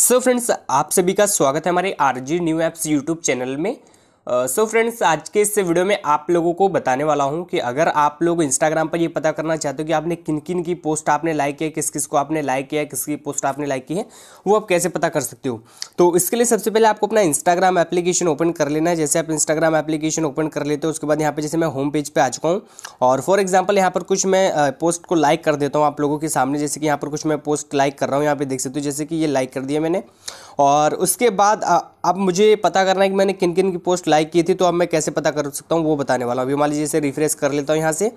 सो so friends आप सभी का स्वागत है हमारे R G new apps YouTube channel में सो uh, फ्रेंड्स so आज के इस वीडियो में आप लोगों को बताने वाला हूं कि अगर आप लोग इंस्टाग्राम पर ये पता करना चाहते हो कि आपने किन किन की पोस्ट आपने लाइक किया किस किस को आपने लाइक किया किसकी पोस्ट आपने लाइक की है वो आप कैसे पता कर सकते हो तो इसके लिए सबसे पहले आपको अपना इंस्टाग्राम एप्लीकेशन ओपन कर लेना है जैसे आप इंस्टाग्राम एप्लीकेशन ओपन कर लेते हो उसके बाद यहाँ पर जैसे मैं होम पेज पर आ चुका हूँ और फॉर एग्जाम्पल यहाँ पर कुछ मैं पोस्ट को लाइक कर देता हूँ आप लोगों के सामने जैसे कि यहाँ पर कुछ मैं पोस्ट लाइक कर रहा हूँ यहाँ पर देख सकते हो जैसे कि ये लाइक कर दिया मैंने और उसके बाद अब मुझे पता करना है कि मैंने किन किन की पोस्ट लाइक की थी तो अब मैं कैसे पता कर सकता हूँ वो बताने वाला हूँ अभी मान लीजिए इसे रिफ्रेश कर लेता हूँ यहाँ से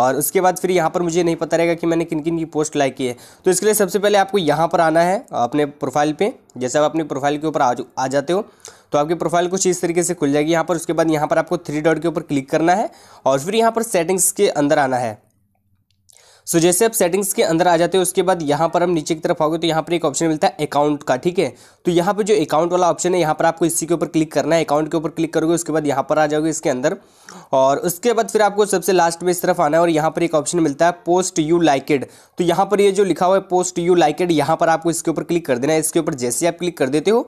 और उसके बाद फिर यहाँ पर मुझे नहीं पता रहेगा कि मैंने किन किन की पोस्ट लाइक की है तो इसके लिए सबसे पहले आपको यहाँ पर आना है अपने प्रोफाइल पर जैसे आप अपनी प्रोफाइल के ऊपर आ जाते हो तो आपकी प्रोफाइल कुछ इस तरीके से खुल जाएगी यहाँ पर उसके बाद यहाँ पर आपको थ्री डॉट के ऊपर क्लिक करना है और फिर यहाँ पर सेटिंग्स के अंदर आना है सो so, जैसे आप सेटिंग्स के अंदर आ जाते हो उसके बाद यहाँ पर हम नीचे की तरफ आओगे तो यहाँ पर एक ऑप्शन मिलता है अकाउंट का ठीक है तो यहाँ पर जो अकाउंट वाला ऑप्शन है यहाँ पर आपको इसी के ऊपर क्लिक करना है अकाउंट के ऊपर क्लिक करोगे उसके बाद यहाँ पर आ जाओगे इसके अंदर और उसके बाद फिर आपको सबसे लास्ट में इस तरफ आना है और यहाँ पर एक ऑप्शन मिलता है पोस्ट यू लाइकेड तो यहाँ पर ये यह जो लिखा हुआ है पोस्ट यू लाइकेड यहाँ पर आपको इसके ऊपर क्लिक कर देना है इसके ऊपर जैसे आप क्लिक कर देते हो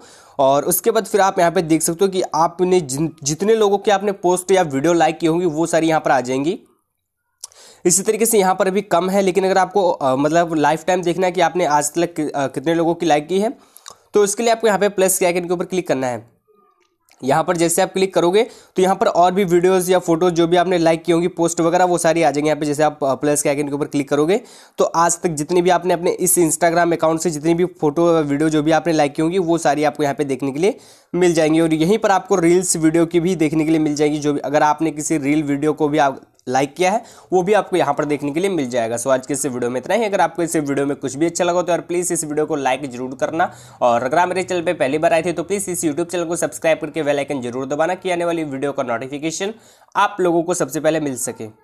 और उसके बाद फिर आप यहाँ पर देख सकते हो कि आपने जितने लोगों के आपने पोस्ट या वीडियो लाइक की होंगी वो सारी यहाँ पर आ जाएंगी इसी तरीके से यहाँ पर अभी कम है लेकिन अगर आपको आ, मतलब लाइफ टाइम देखना है कि आपने आज तक कितने लोगों की लाइक की है तो इसके लिए आपको यहाँ पे प्लस के आइकन के ऊपर क्लिक करना है यहाँ पर जैसे आप क्लिक करोगे तो यहाँ पर और भी वीडियोस या फोटोज जो भी आपने लाइक की होंगी पोस्ट वगैरह वो सारी आ जाएंगे यहाँ पे जैसे आप प्लस के आइकन के ऊपर क्लिक करोगे तो आज तक जितनी भी आपने अपने इस इंस्टाग्राम अकाउंट से जितनी भी फोटो वीडियो जो भी आपने लाइक की होंगी वो सारी आपको यहाँ पे देखने के लिए मिल जाएंगी और यहीं पर आपको रील्स वीडियो की भी देखने के लिए मिल जाएगी जो भी अगर आपने किसी रील वीडियो को भी आप लाइक किया है वो भी आपको यहाँ पर देखने के लिए मिल जाएगा सो आज के इस वीडियो में इतना ही अगर आपको इस वीडियो में कुछ भी अच्छा लगा तो यार प्लीज़ इस वीडियो को लाइक जरूर करना और अगर आप मेरे चैनल पर पहली बार आए थे तो प्लीज़ इस यूट्यूब चैनल को सब्सक्राइब करके वेलाइकन जरूर दबाना कि आने वाली वीडियो का नोटिफिकेशन आप लोगों को सबसे पहले मिल सके